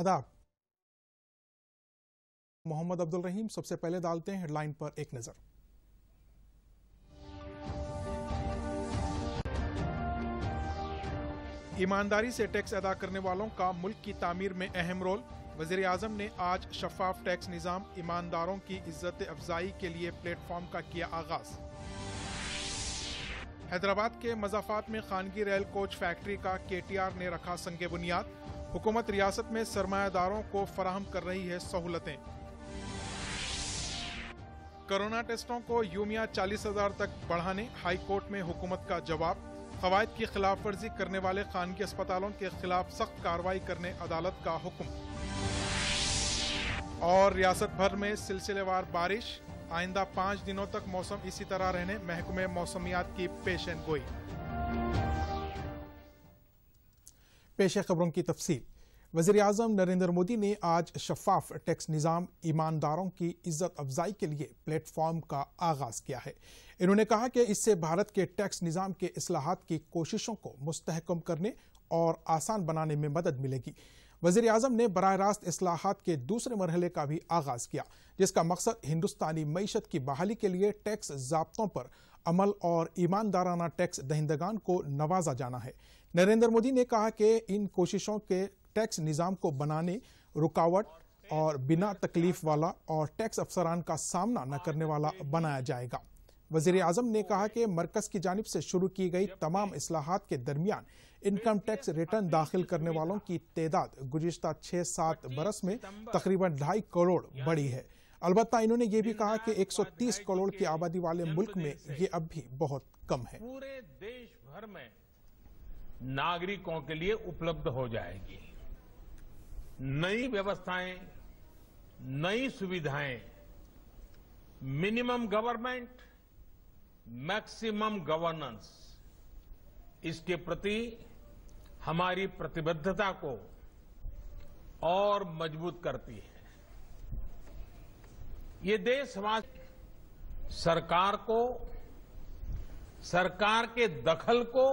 आदाब मोहम्मद अब्दुल रहीम सबसे पहले डालते हैं हेडलाइन पर एक नजर ईमानदारी से टैक्स अदा करने वालों का मुल्क की तामीर में अहम रोल वजीर अजम ने आज शफाफ टैक्स निज़ाम ईमानदारों की इज्जत अफजाई के लिए प्लेटफॉर्म का किया आगाज हैदराबाद के मजाफात में खानगी रेल कोच फैक्ट्री का के टी आर ने रखा संग बुनियाद हुकूमत रियासत में सरमायादारों को फराहम कर रही है सहूलतें कोरोना टेस्टों को यूमिया चालीस हजार तक बढ़ाने हाई कोर्ट में हुकूमत का जवाब कवायद की खिलाफ वर्जी करने वाले खानगी अस्पतालों के खिलाफ सख्त कार्रवाई करने अदालत का हुक्म और रियासत भर में सिलसिलेवार बारिश आइंदा पाँच दिनों तक मौसम इसी तरह रहने महकमे मौसमियात की पेशन गोई पेश खबरों की तफसील वजीर अजम नरेंद्र मोदी ने आज शफाफ टैक्स निज़ाम ईमानदारों की इज्जत अफजाई के लिए प्लेटफॉर्म का आगाज किया है इन्होंने कहा कि इससे भारत के टैक्स निज़ाम के असलाहत की कोशिशों को मुस्तकम करने और आसान बनाने में मदद मिलेगी वजीर अजम ने बर रास्त असलाहत के दूसरे मरहले का भी आगाज किया जिसका मकसद हिंदुस्तानी मीशत की बहाली के लिए टैक्स जबतों पर अमल और ईमानदाराना टैक्स दहिंदगान को नवाजा जाना है नरेंद्र मोदी ने कहा कि इन कोशिशों के टैक्स निज़ाम को बनाने रुकावट और बिना तकलीफ वाला और टैक्स अफसरान का सामना न करने वाला बनाया जाएगा वजीर अजम ने कहा कि मरकज की जानब से शुरू की गई तमाम असलाहत के दरमियान इनकम टैक्स रिटर्न दाखिल करने वालों की तदाद गुजशत छः सात बरस में तकरीबन ढाई करोड़ बढ़ी है अलबत्ता इन्होंने ये भी कहा कि 130 करोड़ की आबादी वाले मुल्क में ये अब भी बहुत कम है पूरे देश भर में नागरिकों के लिए उपलब्ध हो जाएगी नई व्यवस्थाएं नई सुविधाएं मिनिमम गवर्नमेंट मैक्सिमम गवर्नेंस इसके प्रति हमारी प्रतिबद्धता को और मजबूत करती है ये देशवासी सरकार को सरकार के दखल को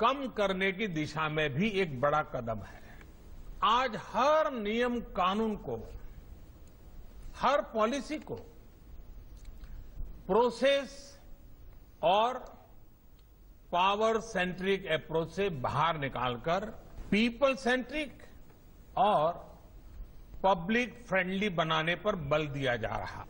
कम करने की दिशा में भी एक बड़ा कदम है आज हर नियम कानून को हर पॉलिसी को प्रोसेस और पावर सेंट्रिक अप्रोच से बाहर निकालकर पीपल सेंट्रिक और पब्लिक फ्रेंडली बनाने पर बल दिया जा रहा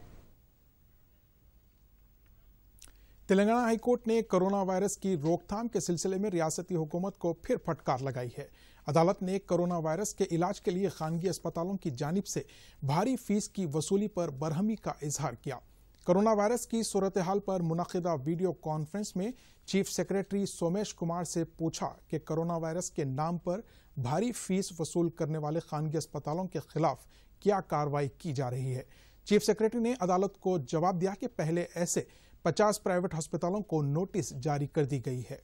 तेलंगाना हाईकोर्ट ने कोरोना वायरस की रोकथाम के सिलसिले में रियासती हुकूमत को फिर फटकार लगाई है अदालत ने कोरोना वायरस के इलाज के लिए खानगी अस्पतालों की जानब से भारी फीस की वसूली पर बरहमी का इजहार किया कोरोना वायरस की सूरत हाल पर मुनदा वीडियो कॉन्फ्रेंस में चीफ सेक्रेटरी सोमेश कुमार से पूछा कि कोरोना वायरस के नाम पर भारी फीस वसूल करने वाले खानगी अस्पतालों के खिलाफ क्या कार्रवाई की जा रही है चीफ सेक्रेटरी ने अदालत को जवाब दिया कि पहले ऐसे 50 प्राइवेट अस्पतालों को नोटिस जारी कर दी गई है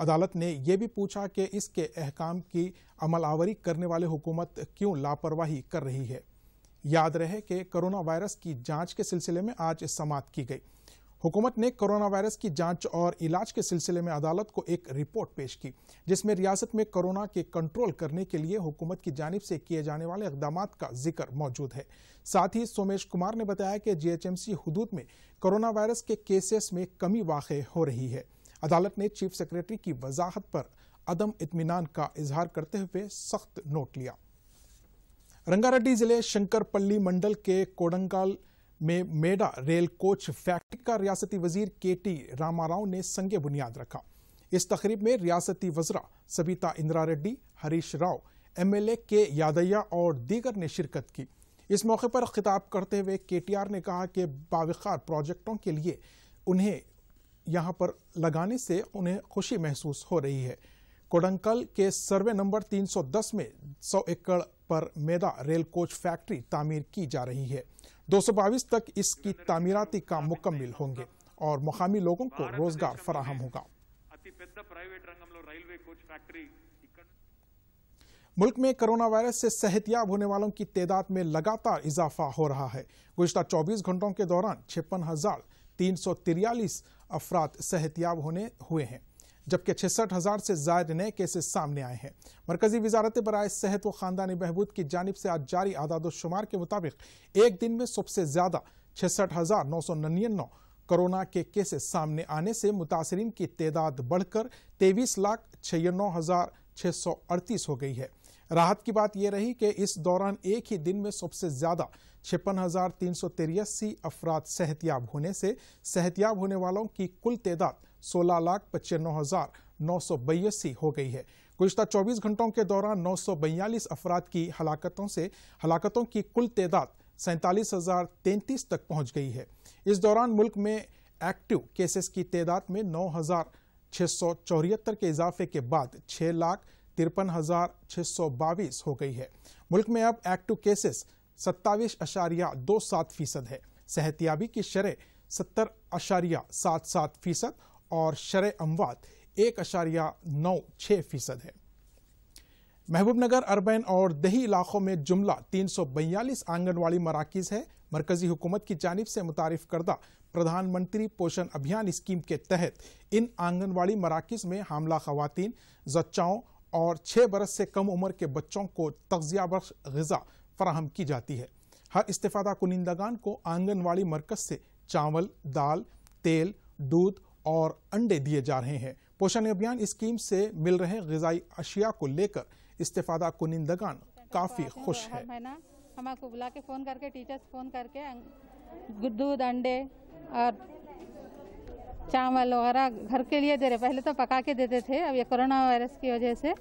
अदालत ने यह भी पूछा कि इसके अहकाम की अमल आवरी करने वाले हुकूमत क्यों लापरवाही कर रही है याद रहे कि कोरोना वायरस की जांच के सिलसिले में आज समाप्त की गई हुकूमत ने कोरोना वायरस की जांच और इलाज के सिलसिले में अदालत को एक रिपोर्ट पेश की जिसमें रियासत में कोरोना के कंट्रोल करने के लिए हुकूमत की जानब से किए जाने वाले इकदाम का जिक्र मौजूद है साथ ही सोमेश कुमार ने बताया कि जीएचएमसी हदूद में कोरोना वायरस के केसेस में कमी वाक़ हो रही है अदालत ने चीफ सेक्रेटरी की वजाहत पर अदम इतमान का इजहार करते हुए सख्त नोट लिया रंगारेड्डी जिले शंकरपल्ली मंडल के कोडंगाल में मेडा रेल कोच फैक्ट्री का रियासती वजीर के टी रामाराव ने संग बुनियाद रखा इस तकरीब में रियासती वजरा सबिता इंदिरा रेड्डी हरीश राव एमएलए के यादैया और दीगर ने शिरकत की इस मौके पर खिताब करते हुए केटीआर ने कहा कि बाविकार प्रोजेक्टों के लिए उन्हें यहाँ पर लगाने से उन्हें खुशी महसूस हो रही है कोडंकल के सर्वे नंबर 310 में 100 एकड़ पर मेदा रेल कोच फैक्ट्री तामीर की जा रही है दो तक इसकी तमीराती काम मुकम्मल होंगे और मुकामी लोगों को रोजगार फराहम होगा मुल्क में कोरोना वायरस से सेहतियाब होने वालों की तादाद में लगातार इजाफा हो रहा है गुजशत 24 घंटों के दौरान छप्पन हजार तीन सौ तिरयालीस अफराद सेहतियाब होने हुए हैं जबकि छसठ हज़ार से ज्यादा नए केसेस सामने आए हैं मरकजी वजारत बरए सेहत व ख़ानदानी बहबूद की जानब से आज जारी आदादोशुमार के मुताबिक एक दिन में सबसे ज़्यादा छसठ हज़ार नौ सौ निन्यानवे कोरोना के केसेस सामने आने से मुतासरीन की तदाद बढ़कर तेईस लाख छियानौ हज़ार छह सौ अड़तीस हो गई है राहत की बात यह रही कि इस दौरान एक ही दिन में सबसे ज़्यादा छप्पन हज़ार तीन सौ तिरासी अफराद सेहतियाब होने से सेहतियाब होने वालों की कुल तदाद सोलह लाख पचानवे हजार नौ सौ बयासी हो गई है गुजशत 24 घंटों के दौरान नौ सौ बयालीस अफराद की हलाकतों से हलाकतों की कुल तादाद सैंतालीस हजार तैंतीस तक पहुंच गई है इस दौरान मुल्क में एक्टिव केसेस की तदाद में नौ हजार छह सौ चौहत्तर के इजाफे के बाद छह लाख तिरपन हजार छह सौ बाईस हो गई है मुल्क में अब एक्टिव केसेस सत्ताईस अशारिया दो सात फीसद है सेहतियाबी की शरह सत्तर अशारिया सात सात फीसद और शर अमवात एक अशारिया नौ छः फीसद है महबूबनगर अरबैन और दही इलाकों में जुमला तीन सौ बयालीस आंगनवाड़ी मराकज़ है मरकजी हुकूमत की जानब से मुतारफ करदा प्रधानमंत्री पोषण अभियान स्कीम के तहत इन आंगनवाड़ी मराकज़ में हमला खवतिन जच्चाओं और छः बरस से कम उम्र के बच्चों को तगजिया बख्श गज़ा फराहम की जाती है हर इस्तीफादा कुनिंदगान को आंगनवाड़ी मरकज़ से चावल दाल तेल दूध और अंडे दिए जा रहे हैं पोषण अभियान स्कीम से मिल रहे गजाई अशिया को लेकर इस्तेफादा कुनिंदगान काफ़ी खुश है हमारे बुला के फ़ोन करके टीचर्स फ़ोन करके अं, दूध अंडे और चावल वगैरह घर के लिए दे रहे पहले तो पका के देते थे अब ये कोरोना वायरस की वजह से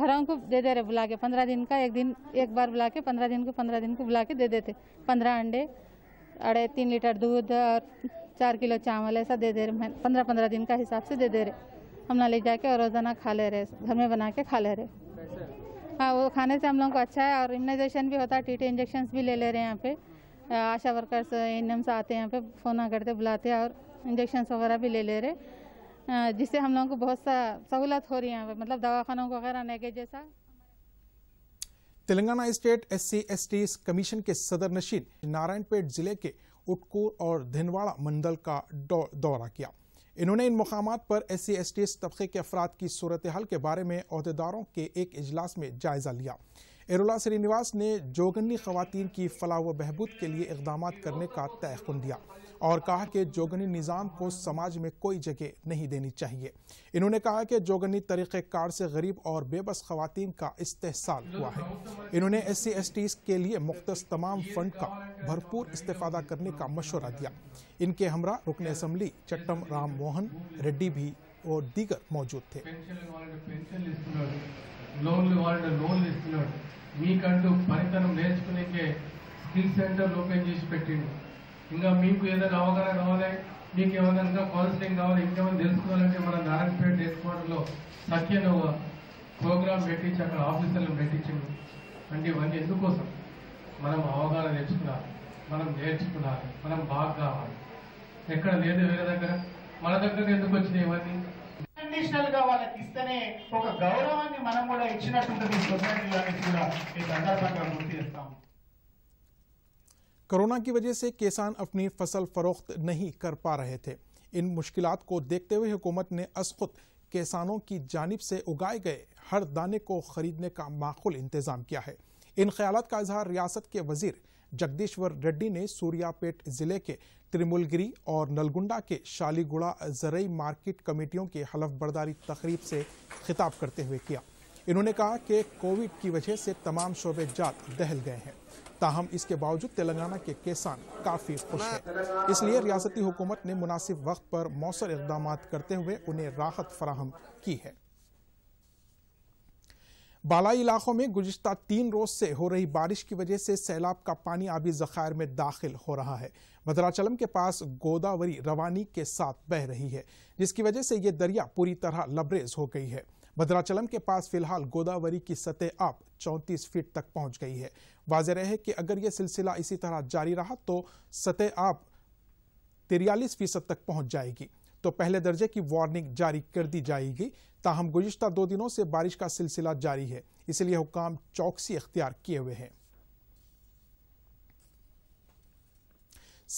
घरों को दे दे रहे बुला के पंद्रह दिन का एक दिन एक बार बुला के पंद्रह दिन को पंद्रह दिन को बुला के दे देते पंद्रह अंडे अड़े तीन लीटर दूध और चार किलो चावल ऐसा दे दे रहे पंद्रह पंद्रह दिन का हिसाब से दे दे रहे हम ना ले जाके और रोज़ाना खा ले रहे घर में बना के खा ले रहे हाँ वो खाने से हम लोगों को अच्छा है और इम्यूनाइजेशन भी होता है टी टी इंजेक्शन भी ले ले रहे हैं यहाँ पे आशा वर्कर्स एन से आते हैं यहाँ पे फ़ोन करते बुलाते और इंजेक्शन वगैरह भी ले ले रहे जिससे हम लोगों को बहुत सा सहूलत हो रही है यहाँ पे मतलब दवाखानों वगैरह नहीं जैसा Telangana state S T commission के सदर नशीन नारायणपेट जिले के उटकूर और धिनवाड़ा मंडल का दौरा किया इन्होंने इन मकाम पर S C S T S तबके के अफराद की सूरत हाल के बारे में अहदेदारों के एक अजलास में जायजा लिया एरोला श्रीनिवास ने जोगन्नी खुवान की फलाह व बहबूद के लिए इकदाम करने का तयन दिया और कहा कि जोगनी निज़ाम को समाज में कोई जगह नहीं देनी चाहिए इन्होंने कहा कि जोगनी तरीक़ेकार से गरीब और बेबस खातन का इस्तेसाल हुआ है इन्होंने एस सी एस टी के लिए मुख्त तमाम फंड का भरपूर इस्तेफादा करने का मशवरा दिया इनके हमरा रुकन असम्बली चट्टम राम मोहन रेड्डी भी और दीगर मौजूद थे ఇంకా మీకు ఏదైనా అవగాహన కావాలి మీకు ఏమైనా ఇంకా కౌన్సిలింగ్ కావాలి ఇంకేమైనా తెలుసుకోవాలంటే మన నారాయణపేట నేర్చుకోవడంలో సఖ్యన ప్రోగ్రామ్ పెట్టించి అక్కడ ఆఫీసర్లు పెట్టించింది అంటే ఇవన్నీ ఎందుకోసం మనం అవగాహన తెచ్చుకున్నారు మనం నేర్చుకున్నారు మనం బాగా కావాలి ఎక్కడ లేదు వేరే దగ్గర మన దగ్గర ఎందుకు వచ్చినాయి ఇవన్నీ ఇంటర్నేషనల్ గా వాళ్ళకి ఇస్తేనే ఒక గౌరవాన్ని మనం కూడా ఇచ్చినట్టుంటుంది సొసైటీ అనేది కూడా ఈ సందర్భంగా గుర్తిస్తాం कोरोना की वजह से किसान अपनी फसल फरोख्त नहीं कर पा रहे थे इन मुश्किल को देखते हुए हुकूमत ने असखुद किसानों की जानब से उगाए गए हर दाने को खरीदने का माकूल इंतजाम किया है इन ख्याल का इजहार रियासत के वजीर जगदीश्वर रेड्डी ने सूर्यापेट जिले के त्रिमुलगिरी और नलगुंडा के शालीगुड़ा जरई मार्केट कमेटियों के हलफ बर्दारी तकरीब से खिताब करते हुए किया इन्होंने कहा कि कोविड की वजह से तमाम शोबे जात दहल गए हैं ताहम इसके बावजूद तेलंगाना के किसान काफ़ी खुश हैं इसलिए रियासती हुकूमत ने मुनासिब वक्त पर मौसर इकदाम करते हुए उन्हें राहत फराहम की है बालाई इलाकों में गुजशत तीन रोज से हो रही बारिश की वजह से सैलाब का पानी आबी जखायर में दाखिल हो रहा है भद्राचलम के पास गोदावरी रवानी के साथ बह रही है जिसकी वजह से ये दरिया पूरी तरह लबरेज हो गई है भद्राचलम के पास फिलहाल गोदावरी की सतह आप 34 फीट तक पहुंच गई है वाजह रहे कि अगर यह सिलसिला इसी तरह जारी रहा तो सतह आप तिरयालीस फीसद तक पहुंच जाएगी तो पहले दर्जे की वार्निंग जारी कर दी जाएगी ताहम गुजशत दो दिनों से बारिश का सिलसिला जारी है इसलिए हुकाम चौकसी अख्तियार किए हुए हैं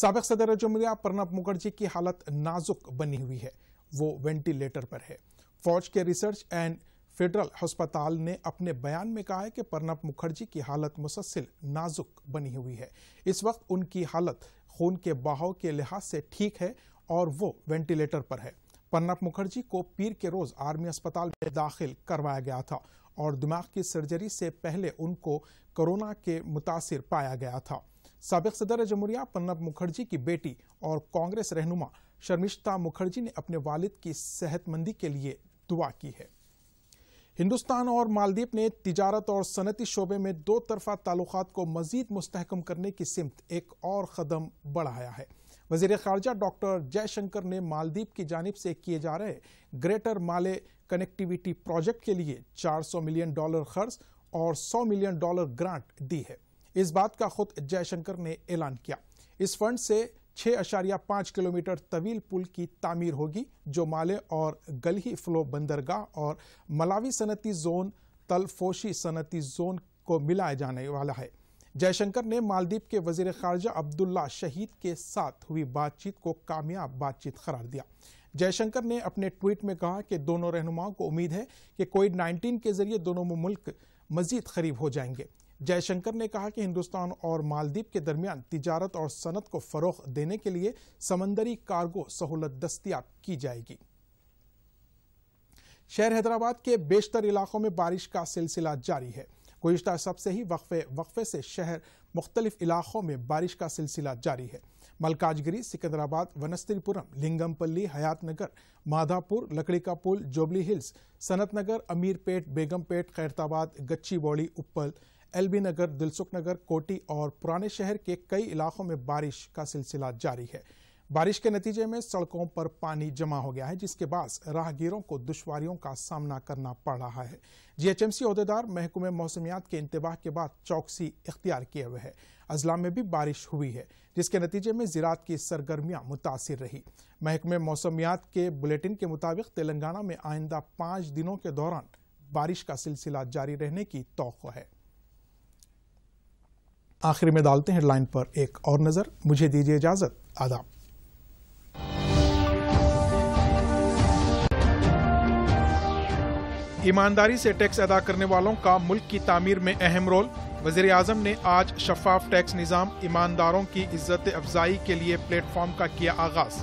सबक सदर जमहूरिया प्रणब मुखर्जी की हालत नाजुक बनी हुई है वो वेंटिलेटर पर है फौज के रिसर्च एंड फेडरल अस्पताल ने अपने बयान में कहा है कि प्रणब मुखर्जी की हालत मुसलसिल नाजुक बनी हुई है इस वक्त उनकी हालत खून के बहाव के लिहाज से ठीक है और वो वेंटिलेटर पर है प्रणब मुखर्जी को पीर के रोज आर्मी अस्पताल में दाखिल करवाया गया था और दिमाग की सर्जरी से पहले उनको कोरोना के मुतासर पाया गया था सबक सदर जमहूरिया प्रणब मुखर्जी की बेटी और कांग्रेस रहनुमा शर्मिष्ठा मुखर्जी ने अपने वालिद की सेहतमंदी के लिए दुआ की है हिंदुस्तान और मालदीप ने तिजारत और सनती शोबे में दो तरफा ताल्लुक को मजीद मुस्तकम करने की सिमत एक और कदम बढ़ाया है वजीर खारजा डॉक्टर जयशंकर ने मालदीप की जानब से किए जा रहे ग्रेटर माले कनेक्टिविटी प्रोजेक्ट के लिए 400 मिलियन डॉलर खर्च और 100 मिलियन डॉलर ग्रांट दी है इस बात का खुद जयशंकर ने ऐलान किया इस फंड से छः अशारिया पाँच किलोमीटर तवील पुल की तामीर होगी जो माले और गलही फ्लो बंदरगाह और मलावी सनती जोन तलफोशी सनती जोन को मिलाया जाने वाला है जयशंकर ने मालदीप के वजीर खारजा अब्दुल्ला शहीद के साथ हुई बातचीत को कामयाब बातचीत करार दिया जयशंकर ने अपने ट्वीट में कहा कि दोनों रहनुमाओं को उम्मीद है कि कोविड 19 के जरिए दोनों मुल्क मजीद करीब हो जाएंगे जयशंकर ने कहा कि हिंदुस्तान और मालदीव के दरमियान तिजारत और सनत को फरोख देने के लिए समंदरी कार्गो सहूलत दस्तियाब की जाएगी शहर हैदराबाद के बेशतर इलाकों में बारिश का सिलसिला जारी है गुजशत शब से ही वक्फे वक्फे से शहर मुख्तलिफ इलाकों में बारिश का सिलसिला जारी है मलकाजगिरी सिकंदराबाद वनस्त्रीपुरम लिंगमपल्ली हयातनगर माधापुर लकड़ी का पुल Jubilee Hills Sanathnagar Ameerpet Begumpet Khairatabad Gachibowli उप्पल एलबी नगर दिलसुख नगर कोटी और पुराने शहर के कई इलाकों में बारिश का सिलसिला जारी है बारिश के नतीजे में सड़कों पर पानी जमा हो गया है जिसके बाद राहगीरों को दुश्वारियों का सामना करना पड़ रहा है जीएचएमसी अहदेदार महकमे मौसमियात के इंतबाह के बाद चौकसी इख्तियार किए हुए है अजला में भी बारिश हुई है जिसके नतीजे में ज़रात की सरगर्मियां मुतासर रही महकमे मौसमियात के बुलेटिन के मुताबिक तेलंगाना में आइंदा पाँच दिनों के दौरान बारिश का सिलसिला जारी रहने की तो है आखिर में डालते हैं हेडलाइन पर एक और नज़र मुझे दीजिए इजाज़त आदाब ईमानदारी से टैक्स अदा करने वालों का मुल्क की तामीर में अहम रोल वजीर आजम ने आज शफाफ टैक्स निज़ाम ईमानदारों की इज्जत अफजाई के लिए प्लेटफॉर्म का किया आगाज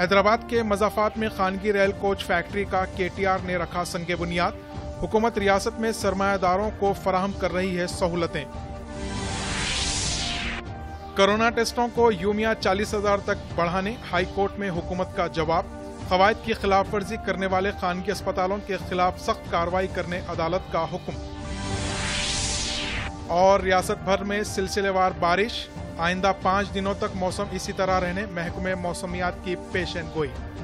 हैदराबाद के मजाफात में खानगी रेल कोच फैक्ट्री का के टी आर ने रखा संगे बुनियाद हुकूमत रियासत में सरमादारों को फराहम कर रही है सहूलतें कोरोना टेस्टों को यूमिया चालीस हजार तक बढ़ाने हाई कोर्ट में हुकूमत का जवाब कवायद की खिलाफ वर्जी करने वाले खानगी अस्पतालों के खिलाफ सख्त कार्रवाई करने अदालत का हुक्म और रियासत भर में सिलसिलेवार बारिश आइंदा पाँच दिनों तक मौसम इसी तरह रहने महकमे मौसमियात की पेशन गोई